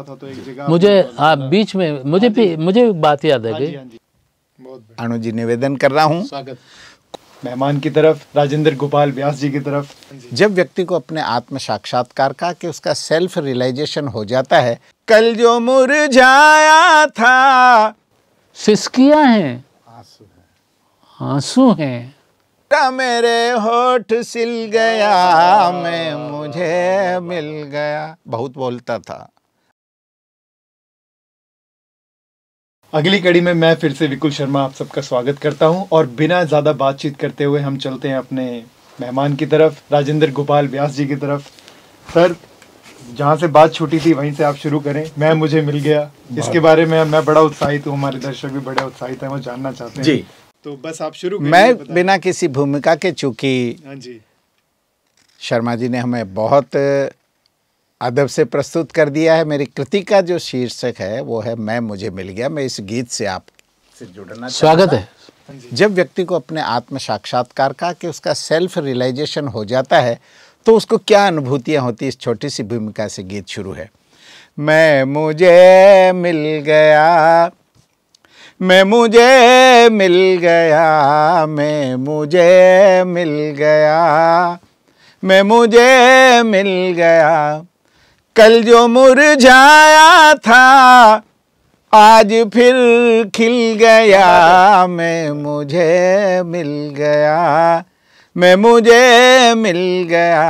तो मुझे हाँ, बीच में हाँ मुझे भी मुझे एक बात याद है हाँ अनु जी निवेदन कर रहा हूँ मेहमान की तरफ राजेंद्र गोपाल व्यास जी की तरफ जब व्यक्ति को अपने आत्म साक्षात्कार का कि उसका सेल्फ रियलाइजेशन हो जाता है कल जो मुरझाया था सिसकिया है आंसू है मेरे होठ सिल गया मैं मुझे मिल गया बहुत बोलता था अगली कड़ी में मैं फिर से विकुल शर्मा आप सबका स्वागत करता हूं और बिना ज़्यादा बातचीत करते हुए हम चलते हैं अपने मेहमान की तरफ राजेंद्र गोपाल व्यास जी की तरफ सर जहाँ से बात छूटी थी वहीं से आप शुरू करें मैं मुझे मिल गया इसके बारे में मैं बड़ा उत्साहित हूँ हमारे दर्शक भी बड़े उत्साहित हैं वो जानना चाहते हैं जी तो बस आप शुरू मैं बिना किसी भूमिका के चूंकि हाँ शर्मा जी ने हमें बहुत अदब से प्रस्तुत कर दिया है मेरी कृति का जो शीर्षक है वो है मैं मुझे मिल गया मैं इस गीत से आप से जुड़ना स्वागत है जब व्यक्ति को अपने आत्म साक्षात्कार का कि उसका सेल्फ रियलाइजेशन हो जाता है तो उसको क्या अनुभूतियाँ होती इस छोटी सी भूमिका से गीत शुरू है मैं मुझे मिल गया मैं मुझे मिल गया मैं मुझे मिल गया मैं मुझे मिल गया कल जो मुरझाया था आज फिर खिल गया मैं मुझे मिल गया मैं मुझे मिल गया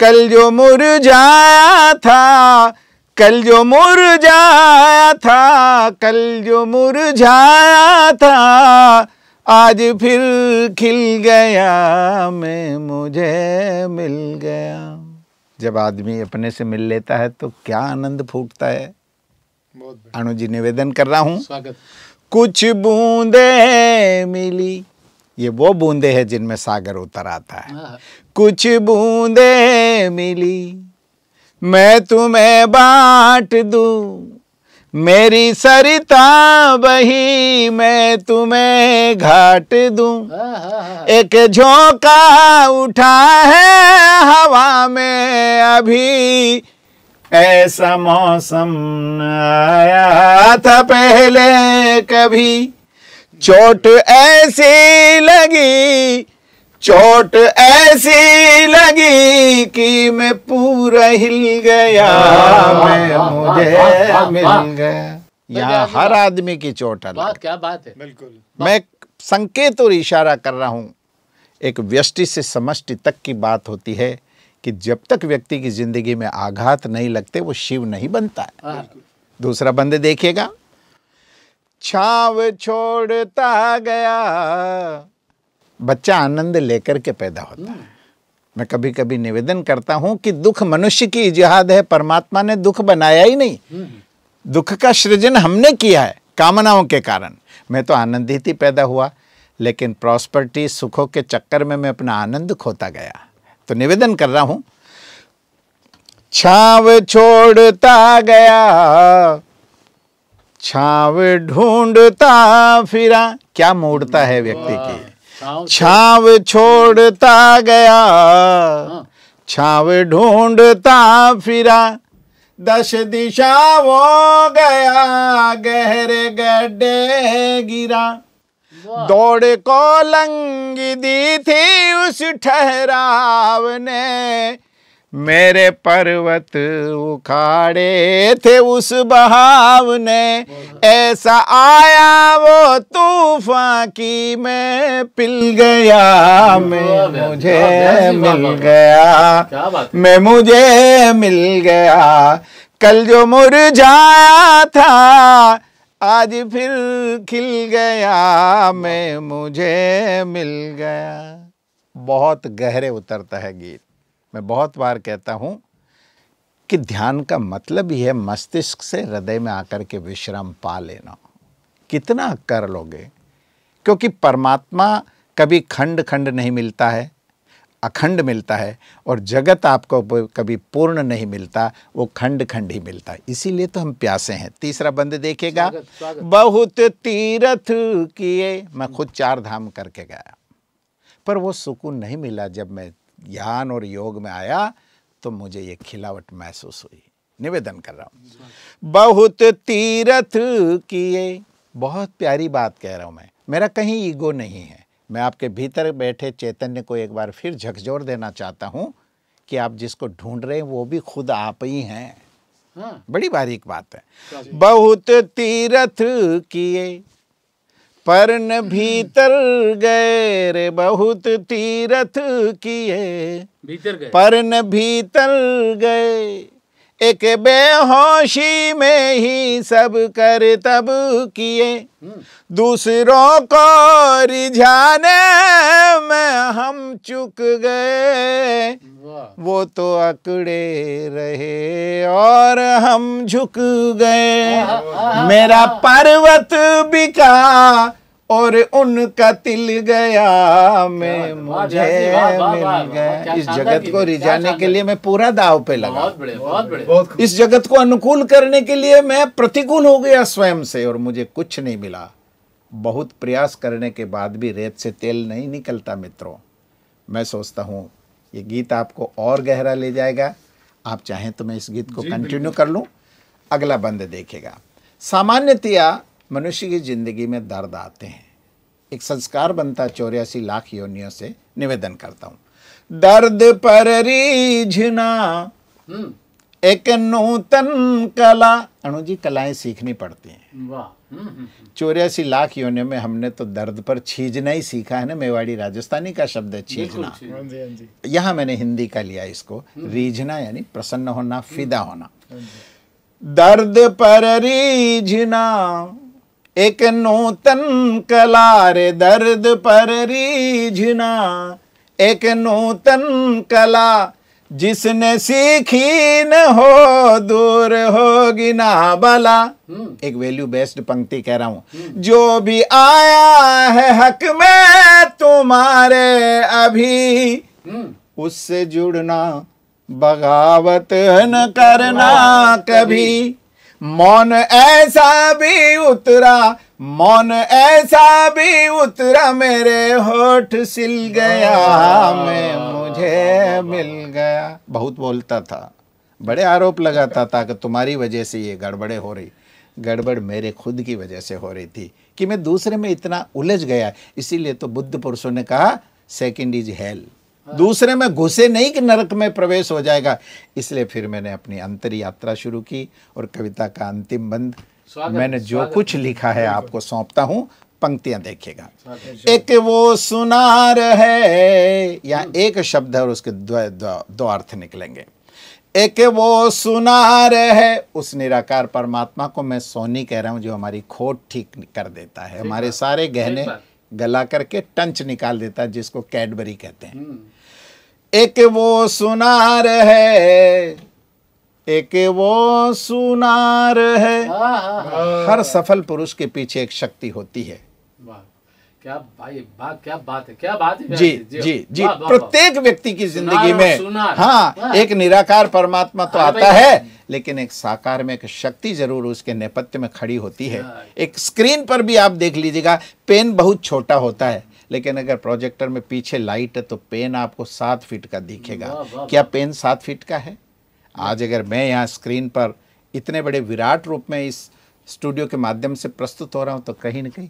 कल जो मुरझाया था कल जो मुरझाया था कल जो मुरझाया था आज फिर खिल गया मैं मुझे मिल गया जब आदमी अपने से मिल लेता है तो क्या आनंद फूटता है अनु जी निवेदन कर रहा हूँ कुछ बूंदे मिली ये वो बूंदे हैं जिनमें सागर उतर आता है हाँ। कुछ बूंदे मिली मैं तुम्हें बांट दूं मेरी सरिता बही मैं तुम्हें घाट दूं एक झोंका उठा है हवा में अभी ऐसा मौसम आया था पहले कभी चोट ऐसी लगी चोट ऐसी लगी कि मैं पूरा हिल गया मैं मुझे मिल गया यहाँ हर आदमी की चोट अलग बात क्या बात है बिल्कुल मैं संकेत और इशारा कर रहा हूँ एक व्यष्टि से समष्टि तक की बात होती है कि जब तक व्यक्ति की जिंदगी में आघात नहीं लगते वो शिव नहीं बनता है हाँ। दूसरा बंदे देखिएगा छाव छोड़ता गया बच्चा आनंद लेकर के पैदा होता है मैं कभी कभी निवेदन करता हूं कि दुख मनुष्य की इजिहाद है परमात्मा ने दुख बनाया ही नहीं, हम्म, हम्म। दुख का सृजन हमने किया है कामनाओं के कारण मैं तो आनंदित ही पैदा हुआ लेकिन प्रॉस्पर्टी सुखों के चक्कर में मैं अपना आनंद खोता गया तो निवेदन कर रहा हूं छाव छोड़ता गया छाव ढूंढता फिरा क्या मूडता है व्यक्ति की छाव छोड़ता गया हाँ। छाव ढूंढता फिरा दस दिशा वो गया गहरे गड्ढे गिरा दौड़ को लंग दी थी उस ठहराव ने मेरे पर्वत उखाड़े थे उस बहाव ने ऐसा आया वो तूफान की मैं पिल गया मैं मुझे मिल गया मैं मुझे मिल गया कल जो मुरझाया था आज फिर खिल गया मैं मुझे मिल गया बहुत गहरे उतरता है गीत मैं बहुत बार कहता हूँ कि ध्यान का मतलब ही है मस्तिष्क से हृदय में आकर के विश्राम पा लेना कितना कर लोगे क्योंकि परमात्मा कभी खंड खंड नहीं मिलता है अखंड मिलता है और जगत आपको कभी पूर्ण नहीं मिलता वो खंड खंड ही मिलता है इसीलिए तो हम प्यासे हैं तीसरा बंद देखेगा बहुत तीर्थ किए मैं खुद चार धाम करके गया पर वो सुकून नहीं मिला जब मैं ज्ञान और योग में आया तो मुझे ये खिलावट महसूस हुई निवेदन कर रहा हूँ बहुत तीरथ किए बहुत प्यारी बात कह रहा हूँ मैं मेरा कहीं ईगो नहीं है मैं आपके भीतर बैठे चैतन्य को एक बार फिर झकझोर देना चाहता हूँ कि आप जिसको ढूंढ रहे हैं वो भी खुद आप ही हैं हाँ। बड़ी बारीक बात है बहुत तीरथ किए न भीतर गए रे बहुत तीरथ किए भीतर गए पर्ण भीतर गए एक बेहोशी में ही सब कर तब किए हम्म। दूसरों को रिझाने में हम चुक गए वो तो अकड़े रहे और हम झुक गए मेरा पर्वत बिका और उनका तिल गया मैं मुझे मिल गया इस जगत को रिझाने के लिए मैं पूरा दाव पे लगा बहुत बड़े, बहुत बड़े। इस जगत को अनुकूल करने के लिए मैं प्रतिकूल हो गया स्वयं से और मुझे कुछ नहीं मिला बहुत प्रयास करने के बाद भी रेत से तेल नहीं निकलता मित्रों मैं सोचता हूँ ये गीत आपको और गहरा ले जाएगा आप चाहें तो मैं इस गीत को कंटिन्यू कर लूँ अगला बंद देखेगा सामान्यतया मनुष्य की ज़िंदगी में दर्द आते हैं एक संस्कार बनता चौरासी लाख योनियों से निवेदन करता हूं दर्द पर रीझना हम्म। एक नूतन कला अणु जी कलाएं सीखनी पड़ती हैं हम्म, हम्म, चौरासी लाख योनियों में हमने तो दर्द पर छीजना ही सीखा है ना मेवाड़ी राजस्थानी का शब्द है छीजना हाँ हाँ यहाँ मैंने हिंदी का लिया इसको रीझना यानी प्रसन्न होना फिदा होना हाँ दर्द पर रीझना एक नूतन कलार दर्द पर रीझना एक नूतन कला जिसने सीखी न हो दूर होगी ना बला हम्म। एक वैल्यू बेस्ड पंक्ति कह रहा हूं हम्म। जो भी आया है हक में तुम्हारे अभी हम्म। उससे जुड़ना बगावत न करना कभी मौन ऐसा भी उतरा मौन ऐसा भी उतरा मेरे होठ सिल गया मैं मुझे मिल गया बहुत बोलता था बड़े आरोप लगाता था कि तुम्हारी वजह से ये गड़बड़े हो रही गड़बड़ मेरे खुद की वजह से हो रही थी कि मैं दूसरे में इतना उलझ गया इसीलिए तो बुद्ध पुरुषों ने कहा सेकंड इज हेल्थ हाँ। दूसरे में घुसे नहीं कि नरक में प्रवेश हो जाएगा इसलिए फिर मैंने अपनी अंतर यात्रा शुरू की और कविता का अंतिम बंद मैंने जो कुछ लिखा है आपको सौंपता हूं पंक्तियां देखेगा एक वो सुनार है या हम्म। एक शब्द है और उसके दो, दो अर्थ निकलेंगे एक वो सुनार है उस निराकार परमात्मा को मैं सोनी कह रहा हूं जो हमारी खोट ठीक कर देता है हमारे सारे गहने गला करके टंच निकाल देता है जिसको कैडबरी कहते हैं हम्म। एक वो सुनार है एक वो सुनार है हाँ, हाँ, हाँ। हर सफल पुरुष के पीछे एक शक्ति होती है क्या भाई बा, क्या बात है क्या बात है जी जी जी, जी प्रत्येक व्यक्ति की जिंदगी में हाँ एक निराकार परमात्मा तो आता है लेकिन एक साकार में एक शक्ति जरूर उसके नेपथ्य में खड़ी होती है एक स्क्रीन पर भी आप देख लीजिएगा पेन बहुत छोटा होता है लेकिन अगर प्रोजेक्टर में पीछे लाइट है तो पेन आपको सात फीट का दिखेगा क्या पेन सात फीट का है आज अगर मैं यहाँ स्क्रीन पर इतने बड़े विराट रूप में इस स्टूडियो के माध्यम से प्रस्तुत हो रहा हूँ तो कहीं ना कहीं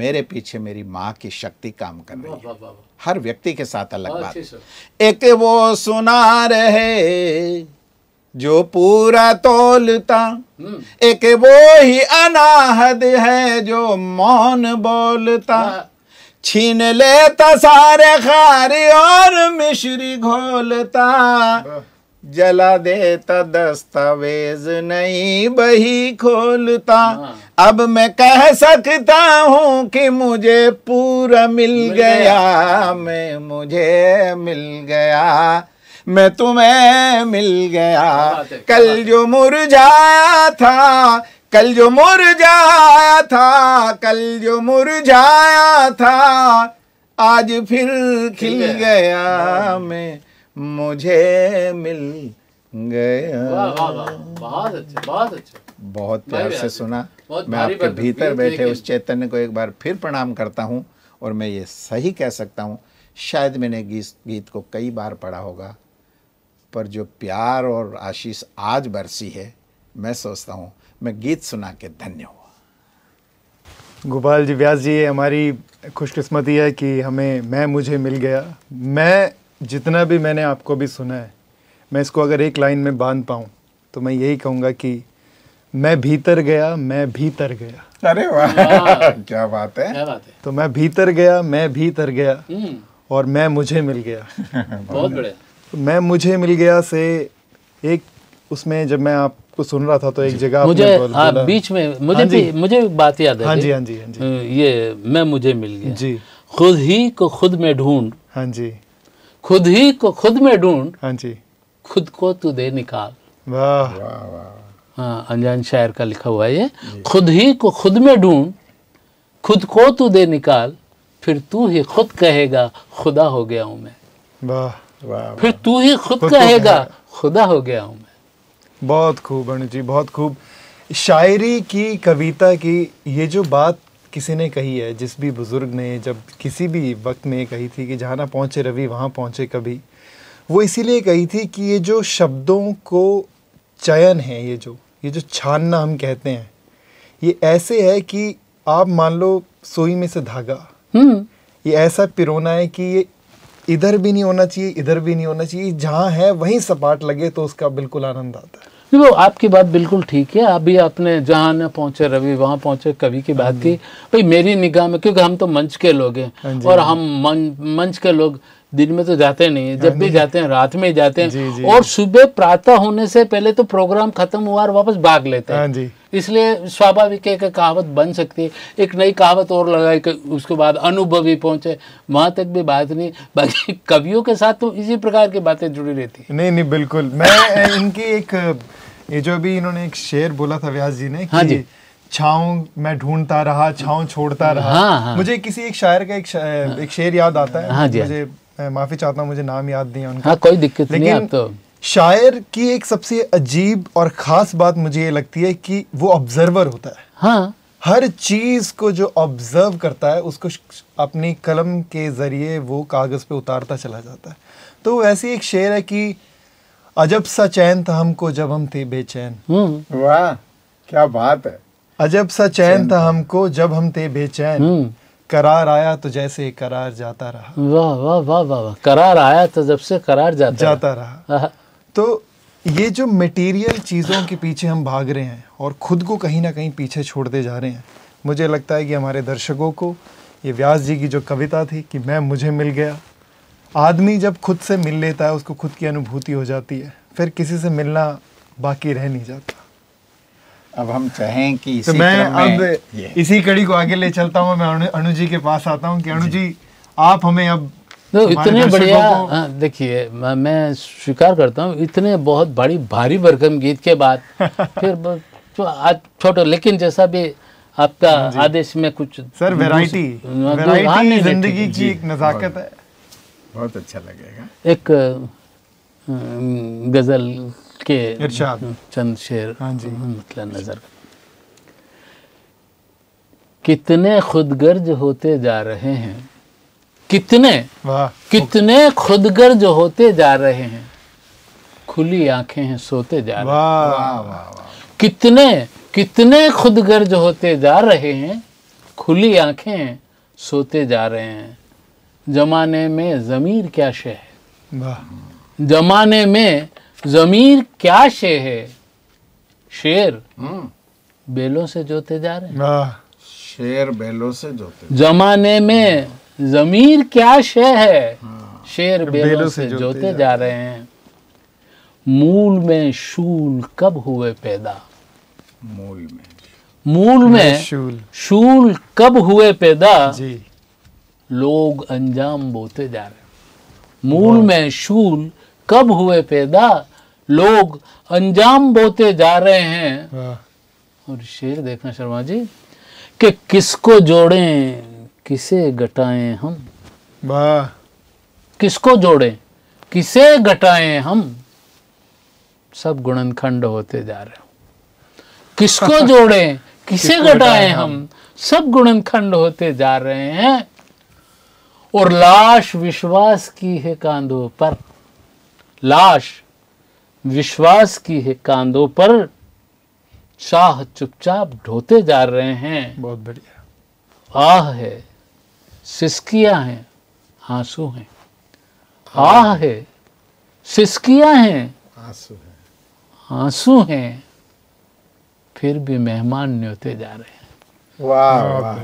मेरे पीछे मेरी माँ की शक्ति काम कर रही है हर व्यक्ति के साथ अलग बात एक वो सुना रहे जो पूरा तोलता हम्म। एक वो ही अनाहद है जो मौन बोलता हाँ। छीन लेता सारे खारी और मिश्री घोलता जला देता दस्तावेज नहीं बही खोलता हाँ। अब मैं कह सकता हूँ कि मुझे पूरा मिल गया मैं मुझे मिल गया मैं तुम्हें मिल गया कल जो मुरझाया था कल जो मुरझाया था कल जो मुरझाया था आज फिर खिल गया मैं मुझे मिल गया बहुत बहुत बहुत प्यार से सुना मैं आपके भीतर बैठे उस चैतन्य को एक बार फिर प्रणाम करता हूँ और मैं ये सही कह सकता हूँ शायद मैंने गीत गीत को कई बार पढ़ा होगा पर जो प्यार और आशीष आज बरसी है मैं सोचता हूँ मैं गीत सुना के धन्य हुआ गोपाल जी व्यास जी हमारी खुशकिस्मती है कि हमें मैं मुझे मिल गया मैं जितना भी मैंने आपको भी सुना है मैं इसको अगर एक लाइन में बांध पाऊँ तो मैं यही कहूँगा कि मैं भीतर गया मैं भीतर गया अरे वाह क्या बात है क्या बात है तो मैं भीतर गया मैं भीतर गया हम्म। और मैं मुझे मिल गया बहुत बढ़िया तो मैं मुझे मिल गया से एक उसमें जब मैं आप को सुन रहा था तो एक जगह मुझे आ, हाँ, बीच में मुझे हाँ भी, मुझे बात याद है हाँ जी हाँ जी हाँ जी हम्म, ये मैं मुझे मिल गया जी खुद ही को खुद में ढूंढ हाँ जी खुद ही को खुद में ढूंढ हाँ जी खुद को तू दे निकाल वाह हाँ अनजान शायर का लिखा हुआ ये खुद ही को खुद में ढूंढ खुद को तू दे निकाल फिर तू ही खुद कहेगा खुदा हो गया हूँ मैं वाह फिर तू ही खुद कहेगा खुदा हो गया हूँ मैं बहुत खूब अनु जी बहुत खूब शायरी की कविता की ये जो बात किसी ने कही है जिस भी बुज़ुर्ग ने जब किसी भी वक्त में कही थी कि जहाँ ना पहुँचे रवि वहाँ पहुँचे कभी वो इसीलिए कही थी कि ये जो शब्दों को चयन है ये जो ये जो छानना हम कहते हैं ये ऐसे है कि आप मान लो सोई में से धागा हम्म। ये ऐसा पिरोना है कि ये इधर भी नहीं होना चाहिए इधर भी नहीं होना चाहिए जहाँ है वहीं सपाट लगे तो उसका बिल्कुल आनंद आता है वो आपकी बात बिल्कुल ठीक है आप भी आपने जहाँ न पहुँचे रवि वहाँ पहुंचे कवि की बात की हाँ भाई मेरी निगाह में क्योंकि हम तो मंच के लोग हैं हाँ और हम मंच के लोग दिन में तो जाते नहीं है जब हाँ भी जाते हैं रात में ही जाते हैं जी, जी। और सुबह प्रातः होने से पहले तो प्रोग्राम खत्म हुआ और वापस भाग लेते हैं इसलिए स्वाभाविक एक कहावत बन सकती है एक नई कहावत और लगाई कि उसके बाद अनुभवी पहुंचे वहां तक भी बात नहीं बाकी कवियों के साथ तो इसी प्रकार की बातें जुड़ी रहती है नहीं नहीं बिल्कुल मैं इनकी एक ये जो भी इन्होंने एक शेर बोला था व्यास जी ने कि हाँ जी छाऊं मैं ढूंढता रहा छाऊं छोड़ता रहा हाँ, हाँ। मुझे किसी एक शायर का एक, शायर, हाँ। एक शेर याद आता है हाँ, हाँ मुझे माफी चाहता हूँ मुझे नाम याद नहीं है उनका हाँ, कोई दिक्कत नहीं आप तो शायर की एक सबसे अजीब और खास बात मुझे ये लगती है कि वो ऑब्जर्वर होता है हाँ हर चीज को जो ऑब्जर्व करता है उसको अपनी कलम के जरिए वो कागज पे उतारता चला जाता है तो ऐसी एक शेर है कि अजब सा चैन था हमको जब हम थे बेचैन हम्म। वाह क्या बात है अजब सा चैन था हमको जब हम थे बेचैन हम्म। करार आया तो जैसे करार जाता रहा वाह वाह वाह वाह वा, करार आया तो जब से करार जाता जाता रहा तो ये जो मटेरियल चीज़ों के पीछे हम भाग रहे हैं और ख़ुद को कहीं ना कहीं पीछे छोड़ते जा रहे हैं मुझे लगता है कि हमारे दर्शकों को ये व्यास जी की जो कविता थी कि मैं मुझे मिल गया आदमी जब खुद से मिल लेता है उसको खुद की अनुभूति हो जाती है फिर किसी से मिलना बाकी रह नहीं जाता अब हम चाहें कि तो इसी तो मैं अब इसी कड़ी को आगे ले चलता हूँ मैं अनु जी के पास आता हूँ कि अनु जी आप हमें अब तो इतने बढ़िया हाँ, देखिए मैं मैं स्वीकार करता हूँ इतने बहुत बड़ी भारी भरकम गीत के बाद फिर तो आज छोटो लेकिन जैसा भी आपका हाँ आदेश में कुछ सर वैरायटी हाँ, वैरायटी जिंदगी की एक नज़ाकत है बहुत अच्छा लगेगा एक गजल के हम्म, चंद शेर हाँ हम्म, मतलब नजर कितने खुदगर्ज होते जा रहे हैं कितने कितने खुदगर्ज होते जा रहे हैं खुली आंखें हैं सोते जा रहे हैं कितने कितने खुदगर्ज होते जा रहे हैं खुली आंखें सोते जा रहे हैं जमाने में ज़मीर क्या शे है जमाने में ज़मीर क्या शे है हम्म। शेर बेलों से जोते जा रहे हाँ। शेर बेलों से जोते जमाने में ज़मीर क्या शे है शेर बेलों से जोते जा रहे हैं मूल में शूल कब हुए पैदा मूल में मूल में शूल शूल कब हुए पैदा जी लोग अंजाम बोते जा रहे मूल में शूल कब हुए पैदा लोग अंजाम बोते जा रहे हैं हाँ। और शेर देखना शर्मा जी कि किसको जोड़ें किसे घटाएं हम किसको जोड़ें किसे घटाएं हम सब गुणनखंड होते जा रहे हो किसको जोड़ें किसे घटाएं हम सब गुणनखंड होते जा रहे हैं और लाश विश्वास की है कांधों पर लाश विश्वास की है कांधों पर शाह चुपचाप ढोते जा रहे हैं बहुत बढ़िया आह है सिसकियां हैं आंसू हैं आह है सिसकियां हैं आंसू हैं आंसू हैं फिर भी मेहमान न्योते जा रहे हैं वाह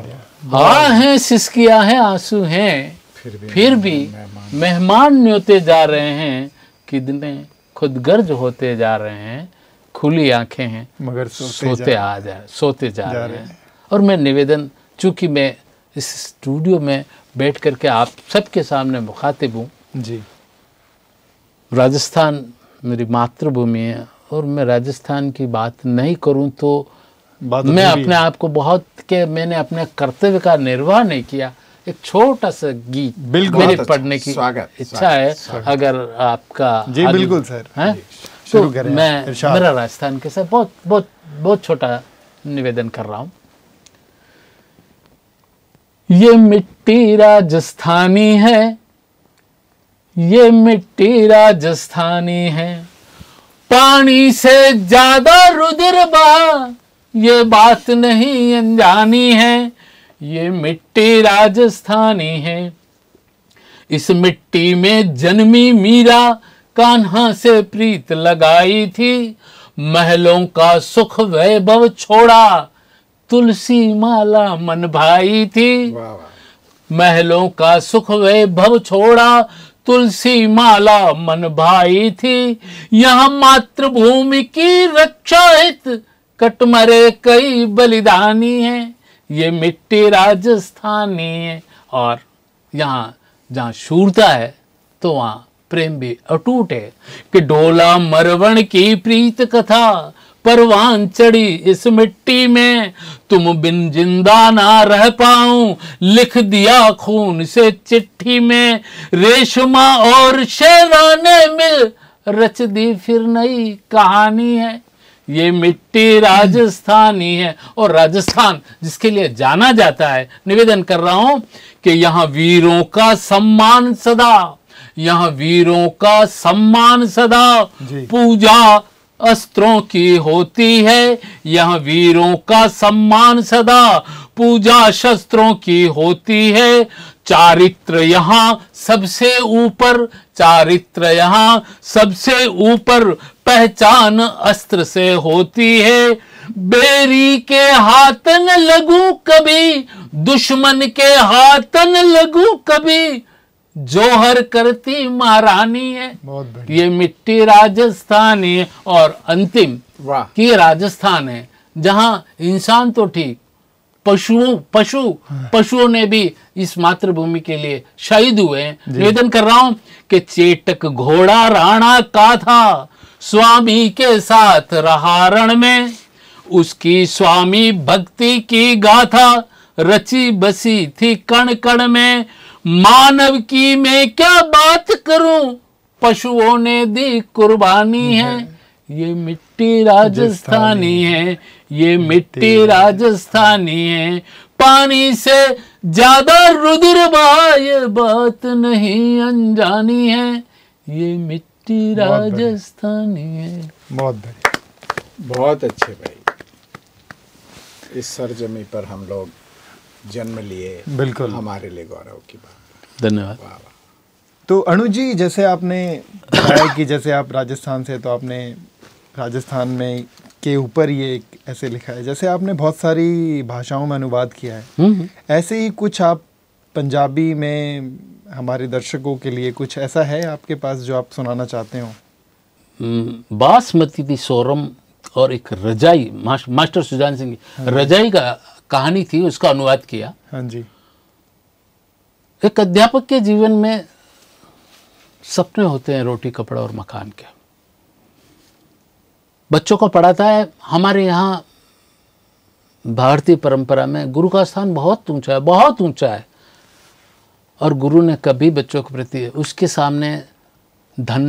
वाह आह है सिसकियां हैं आंसू हैं फिर भी, फिर भी मेहमान न्योते जा रहे हैं कितने खुद गर्ज होते जा रहे हैं खुली आंखें हैं मगर सोते, सोते जा, आ जाए सोते जा, जा रहे, रहे हैं और मैं निवेदन चूंकि मैं इस स्टूडियो में बैठ करके आप सबके सामने मुखातिब हूँ जी राजस्थान मेरी मातृभूमि है और मैं राजस्थान की बात नहीं करूँ तो मैं अपने आप को बहुत के मैंने अपने कर्तव्य का निर्वाह नहीं किया एक छोटा सा गीत मेरे पढ़ने अच्छा। की इच्छा है अगर आपका जी बिल्कुल सर है तो मैं मेरा राजस्थान के साथ बहुत बहुत बहुत छोटा निवेदन कर रहा हूं ये मिट्टी राजस्थानी है ये मिट्टी राजस्थानी है पानी से ज्यादा रुद्र बा ये बात नहीं अनजानी है ये मिट्टी राजस्थानी है इस मिट्टी में जन्मी मीरा कान्हा से प्रीत लगाई थी महलों का सुख वैभव छोड़ा तुलसी माला मन भाई थी महलों का सुख वैभव छोड़ा तुलसी माला मन भाई थी यहाँ मातृभूमि की रक्षा हित कटमरे कई बलिदानी हैं ये मिट्टी राजस्थानी और यहाँ जहाँ शूरता है तो वहाँ प्रेम भी अटूट है कि डोला मरवण की प्रीत कथा परवान चढ़ी इस मिट्टी में तुम बिन जिंदा ना रह पाऊं लिख दिया खून से चिट्ठी में रेशमा और शेरा ने मिल रच दी फिर नई कहानी है ये मिट्टी राजस्थानी है और राजस्थान जिसके लिए जाना जाता है निवेदन कर रहा हूं कि यहां वीरों का सम्मान सदा यहां वीरों का सम्मान सदा पूजा अस्त्रों की होती है यहां वीरों का सम्मान सदा पूजा शस्त्रों की होती है चारित्र यहाँ सबसे ऊपर चारित्र यहाँ सबसे ऊपर पहचान अस्त्र से होती है बेरी के हाथन लगू कभी दुश्मन के हाथन लगू कभी जोहर करती महारानी है ये मिट्टी राजस्थानी और अंतिम की राजस्थान है जहां इंसान तो ठीक पशुओं पशु हाँ। पशुओं ने भी इस मातृभूमि के लिए शहीद हुए निवेदन कर रहा हूं कि चेटक घोड़ा राणा का था स्वामी के साथ रहारण में उसकी स्वामी भक्ति की गाथा रची बसी थी कण कण में मानव की मैं क्या बात करूं पशुओं ने दी कुर्बानी है ये मिट्टी राजस्थानी है ये मिट्टी राजस्थानी है पानी से ज्यादा रुद्र ये बात नहीं अनजानी है ये मिट्टी मिट्टी राजस्थानी है बहुत बढ़िया बहुत अच्छे भाई इस सरजमी पर हम लोग जन्म लिए बिल्कुल हमारे लिए गौरव की बात धन्यवाद तो अनु जी जैसे आपने बताया कि जैसे आप राजस्थान से तो आपने राजस्थान में के ऊपर ये एक ऐसे लिखा है जैसे आपने बहुत सारी भाषाओं में अनुवाद किया है हम्म, हम्म। ऐसे ही कुछ आप पंजाबी में हमारे दर्शकों के लिए कुछ ऐसा है आपके पास जो आप सुनाना चाहते हो बासमती थी सोरम और एक रजाई मा, मास्टर सुजान सिंह हाँ रजाई का कहानी थी उसका अनुवाद किया हाँ जी एक अध्यापक के जीवन में सपने होते हैं रोटी कपड़ा और मकान के बच्चों को पढ़ाता है हमारे यहाँ भारतीय परंपरा में गुरु का स्थान बहुत ऊंचा है बहुत ऊंचा है और गुरु ने कभी बच्चों के प्रति उसके सामने धन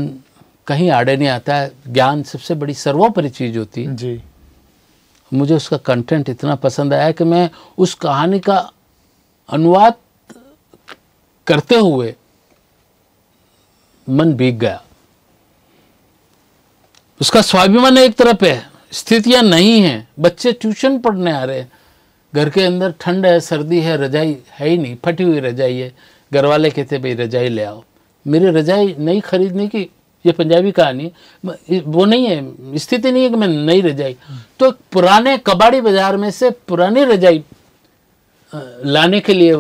कहीं आड़े नहीं आता है ज्ञान सबसे बड़ी सर्वोपरि चीज़ होती है जी मुझे उसका कंटेंट इतना पसंद आया कि मैं उस कहानी का अनुवाद करते हुए मन बीग गया उसका स्वाभिमान एक तरफ है स्थितियां नहीं हैं बच्चे ट्यूशन पढ़ने आ रहे हैं घर के अंदर ठंड है सर्दी है रजाई है ही नहीं फटी हुई रजाई है घर वाले कहते भाई रजाई ले आओ मेरे रजाई नहीं खरीदने की ये पंजाबी कहानी वो नहीं है स्थिति नहीं है कि मैं नई रजाई तो पुराने कबाड़ी बाजार में से पुरानी रजाई लाने के लिए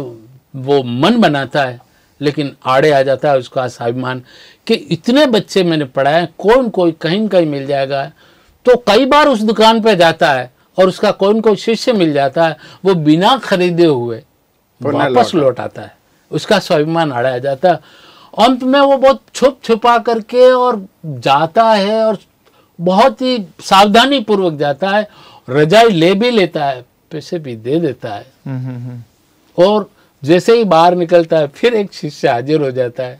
वो मन बनाता है लेकिन आड़े आ जाता है उसका स्वाभिमान कि इतने बच्चे मैंने पढ़ाए कौन कोई कहीं ना कहीं मिल जाएगा तो कई बार उस दुकान पर जाता है और उसका कौन कोई शिष्य मिल जाता है वो बिना खरीदे हुए वापस लौट आता है उसका स्वाभिमान हड़ाया जाता है अंत में वो बहुत छुप छुपा करके और जाता है और बहुत ही सावधानी पूर्वक जाता है रजाई ले भी लेता है पैसे भी दे देता है हम्म, हम्म, हम्म। और जैसे ही बाहर निकलता है फिर एक शिष्य हाजिर हो जाता है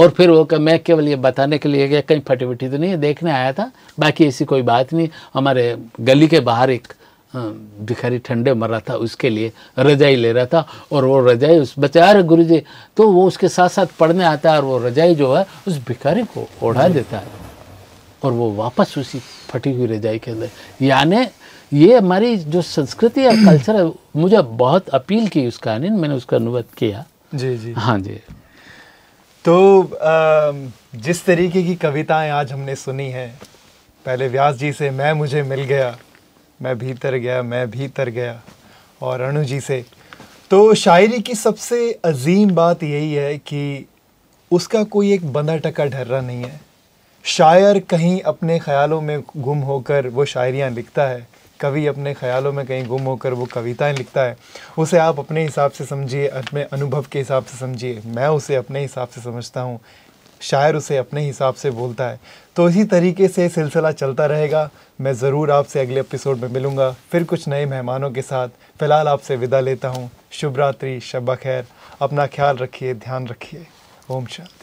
और फिर वो कह मैं केवल ये बताने के लिए गया कहीं फटी फटी तो नहीं देखने आया था बाकी ऐसी कोई बात नहीं हमारे गली के बाहर एक हाँ, भिखारी ठंडे मर रहा था उसके लिए रजाई ले रहा था और वो रजाई उस बचा रहे गुरु जी तो वो उसके साथ साथ पढ़ने आता है और वो रजाई जो है उस भिखारी को ओढ़ा देता है और वो वापस उसी फटी हुई रजाई के अंदर यानी ये हमारी जो संस्कृति और कल्चर है मुझे बहुत अपील की उस कहानी मैंने उसका अनुवाद किया जी जी हाँ जी तो आ, जिस तरीके की कविताएं आज हमने सुनी हैं पहले व्यास जी से मैं मुझे मिल गया मैं भीतर गया मैं भीतर गया और अनु जी से तो शायरी की सबसे अजीम बात यही है कि उसका कोई एक बंदा टका ढर्रा नहीं है शायर कहीं अपने ख्यालों में गुम होकर वो शायरियाँ लिखता है कवि अपने ख्यालों में कहीं गुम होकर वो कविताएं लिखता है उसे आप अपने हिसाब से समझिए अपने अनुभव के हिसाब से समझिए मैं उसे अपने हिसाब से समझता हूँ शायर उसे अपने हिसाब से बोलता है तो इसी तरीके से सिलसिला चलता रहेगा मैं ज़रूर आपसे अगले एपिसोड में मिलूँगा फिर कुछ नए मेहमानों के साथ फ़िलहाल आपसे विदा लेता हूँ शुभ रात्रि शब खैर अपना ख्याल रखिए ध्यान रखिए ओम शांति